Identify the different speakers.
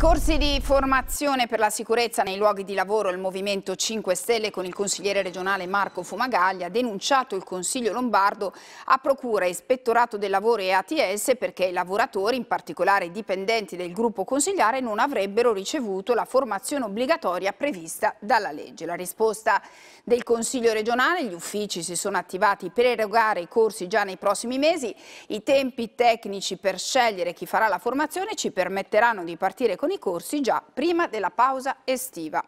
Speaker 1: Corsi di formazione per la sicurezza nei luoghi di lavoro, il Movimento 5 Stelle con il consigliere regionale Marco Fumagalli ha denunciato il Consiglio Lombardo a Procura, Ispettorato del Lavoro e ATS perché i lavoratori, in particolare i dipendenti del gruppo consigliare, non avrebbero ricevuto la formazione obbligatoria prevista dalla legge. La risposta del Consiglio regionale, gli uffici si sono attivati per erogare i corsi già nei prossimi mesi, i tempi tecnici per scegliere chi farà la formazione ci permetteranno di partire con con corsi già prima della pausa estiva.